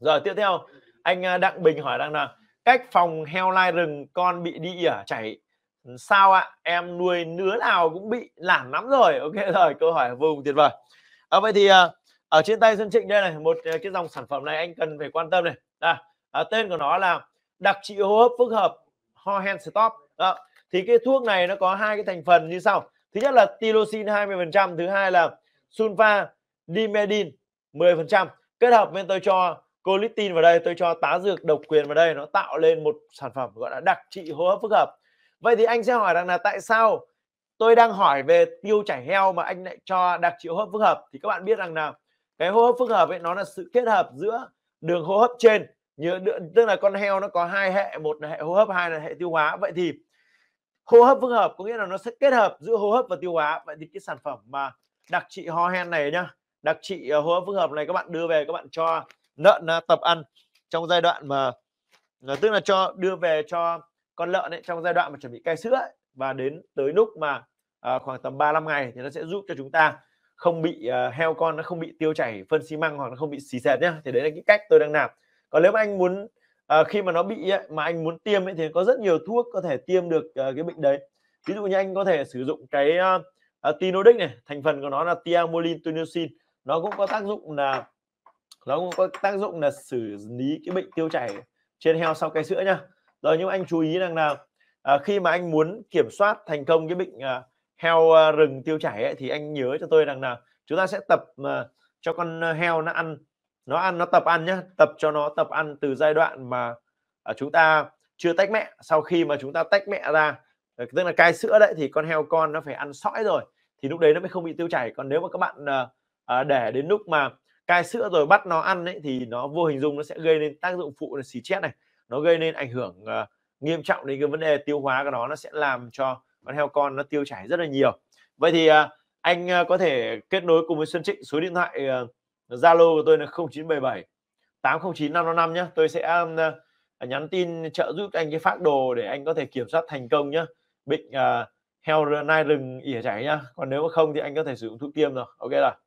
rồi tiếp theo anh à, đặng bình hỏi đang là cách phòng heo lai rừng con bị đi ỉa chảy sao ạ em nuôi nứa nào cũng bị lản lắm rồi ok rồi câu hỏi vô cùng tuyệt vời à, vậy thì à, ở trên tay xuân trịnh đây này một à, cái dòng sản phẩm này anh cần phải quan tâm này à, à, tên của nó là đặc trị hô hấp phức hợp ho hen stop đó. thì cái thuốc này nó có hai cái thành phần như sau thứ nhất là tilosin 20% thứ hai là sunfa dimedin 10% kết hợp với tôi cho Colitin vào đây tôi cho tá dược độc quyền vào đây nó tạo lên một sản phẩm gọi là đặc trị hô hấp phức hợp vậy thì anh sẽ hỏi rằng là tại sao tôi đang hỏi về tiêu chảy heo mà anh lại cho đặc trị hô hấp phức hợp thì các bạn biết rằng là cái hô hấp phức hợp ấy nó là sự kết hợp giữa đường hô hấp trên như tức là con heo nó có hai hệ một là hệ hô hấp hai là hệ tiêu hóa vậy thì hô hấp phức hợp có nghĩa là nó sẽ kết hợp giữa hô hấp và tiêu hóa vậy thì cái sản phẩm mà đặc trị ho hen này nhá đặc trị ờ, hô hấp phức hợp này các bạn đưa về các bạn cho lợn à, tập ăn trong giai đoạn mà à, tức là cho đưa về cho con lợn ấy, trong giai đoạn mà chuẩn bị cai sữa ấy, và đến tới lúc mà à, khoảng tầm 35 ngày thì nó sẽ giúp cho chúng ta không bị uh, heo con nó không bị tiêu chảy phân xi măng hoặc nó không bị xì xẹt nhá thì đấy là cái cách tôi đang làm còn nếu mà anh muốn uh, khi mà nó bị ấy, mà anh muốn tiêm ấy, thì có rất nhiều thuốc có thể tiêm được uh, cái bệnh đấy ví dụ như anh có thể sử dụng cái uh, tinodic này thành phần của nó là tiamolin tinosin nó cũng có tác dụng là nó cũng có tác dụng là xử lý cái bệnh tiêu chảy trên heo sau cái sữa nha. rồi nhưng anh chú ý rằng là à, khi mà anh muốn kiểm soát thành công cái bệnh à, heo à, rừng tiêu chảy ấy, thì anh nhớ cho tôi rằng là chúng ta sẽ tập à, cho con heo nó ăn nó ăn nó tập ăn nhá tập cho nó tập ăn từ giai đoạn mà à, chúng ta chưa tách mẹ sau khi mà chúng ta tách mẹ ra ờ, tức là cai sữa đấy thì con heo con nó phải ăn sõi rồi thì lúc đấy nó mới không bị tiêu chảy còn nếu mà các bạn à, à để đến lúc mà cai sữa rồi bắt nó ăn ấy, thì nó vô hình dung nó sẽ gây nên tác dụng phụ là xì chết này nó gây nên ảnh hưởng uh, nghiêm trọng đến cái vấn đề tiêu hóa của nó nó sẽ làm cho con heo con nó tiêu chảy rất là nhiều vậy thì uh, anh uh, có thể kết nối cùng với Xuân Trịnh số điện thoại uh, Zalo của tôi là 0977 809 555 nhé tôi sẽ um, uh, nhắn tin trợ giúp anh cái phát đồ để anh có thể kiểm soát thành công nhé bệnh uh, heo nai rừng ỉa chảy nhá còn nếu mà không thì anh có thể sử dụng thuốc tiêm rồi ok rồi